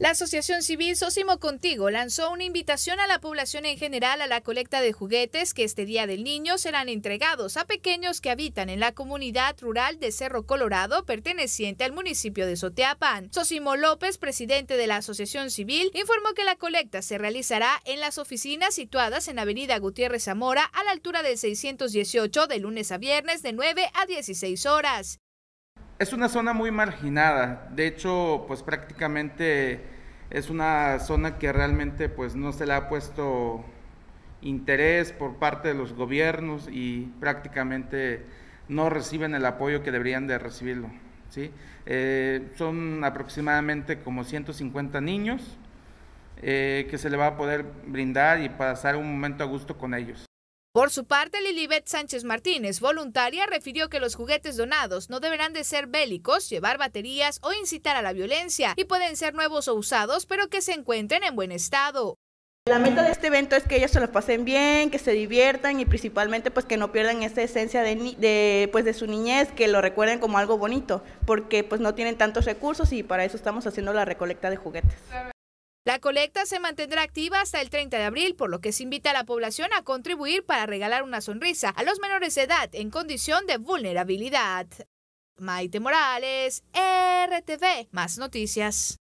La Asociación Civil Sosimo Contigo lanzó una invitación a la población en general a la colecta de juguetes que este Día del Niño serán entregados a pequeños que habitan en la comunidad rural de Cerro Colorado, perteneciente al municipio de Soteapan. Sosimo López, presidente de la Asociación Civil, informó que la colecta se realizará en las oficinas situadas en Avenida Gutiérrez Zamora a la altura del 618 de lunes a viernes de 9 a 16 horas es una zona muy marginada, de hecho, pues prácticamente es una zona que realmente pues no se le ha puesto interés por parte de los gobiernos y prácticamente no reciben el apoyo que deberían de recibirlo. Eh, son aproximadamente como 150 niños eh, que se le va a poder brindar y pasar un momento a gusto con ellos. Por su parte, Lilibet Sánchez Martínez, voluntaria, refirió que los juguetes donados no deberán de ser bélicos, llevar baterías o incitar a la violencia y pueden ser nuevos o usados, pero que se encuentren en buen estado. La meta de este evento es que ellos se lo pasen bien, que se diviertan y principalmente pues que no pierdan esa esencia de, pues, de su niñez, que lo recuerden como algo bonito, porque pues no tienen tantos recursos y para eso estamos haciendo la recolecta de juguetes. La colecta se mantendrá activa hasta el 30 de abril, por lo que se invita a la población a contribuir para regalar una sonrisa a los menores de edad en condición de vulnerabilidad. Maite Morales, RTV, más noticias.